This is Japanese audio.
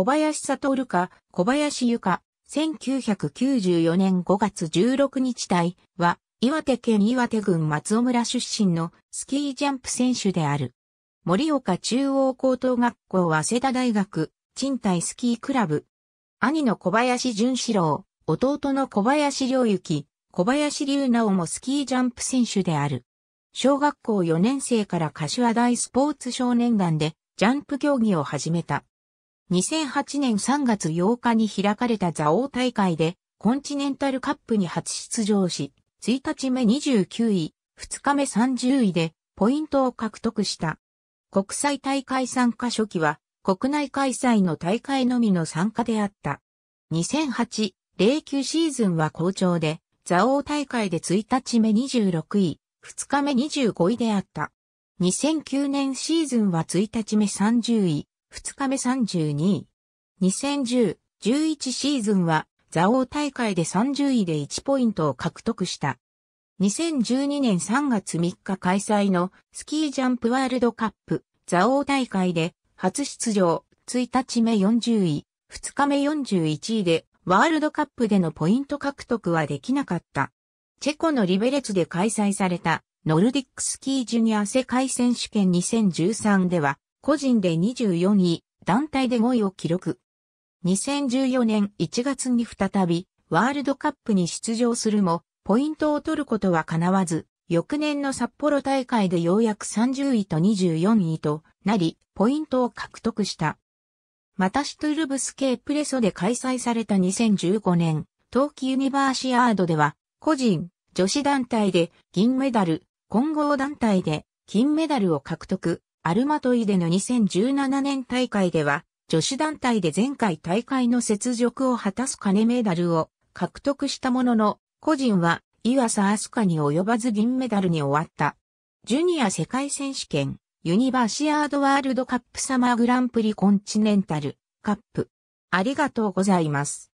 小林悟か、小林ゆか、1994年5月16日隊は、岩手県岩手郡松尾村出身のスキージャンプ選手である。森岡中央高等学校早稲田大学、賃貸スキークラブ。兄の小林淳志郎、弟の小林良幸、小林龍直もスキージャンプ選手である。小学校4年生から柏大スポーツ少年団でジャンプ競技を始めた。2008年3月8日に開かれた座王大会で、コンチネンタルカップに初出場し、1日目29位、2日目30位で、ポイントを獲得した。国際大会参加初期は、国内開催の大会のみの参加であった。2008、09シーズンは好調で、座王大会で1日目26位、2日目25位であった。2009年シーズンは1日目30位、2日目32位。2010、11シーズンは、座王大会で30位で1ポイントを獲得した。2012年3月3日開催のスキージャンプワールドカップ座王大会で初出場1日目40位、2日目41位でワールドカップでのポイント獲得はできなかった。チェコのリベレツで開催されたノルディックスキージュニア世界選手権2013では個人で24位、団体で5位を記録。2014年1月に再び、ワールドカップに出場するも、ポイントを取ることは叶わず、翌年の札幌大会でようやく30位と24位となり、ポイントを獲得した。またシュトゥルブスケープレソで開催された2015年、冬季ユニバーシアードでは、個人、女子団体で銀メダル、混合団体で金メダルを獲得。アルマトイでの2017年大会では、女子団体で前回大会の雪辱を果たす金メダルを獲得したものの、個人は岩佐日香に及ばず銀メダルに終わった。ジュニア世界選手権、ユニバーシアードワールドカップサマーグランプリコンチネンタル、カップ。ありがとうございます。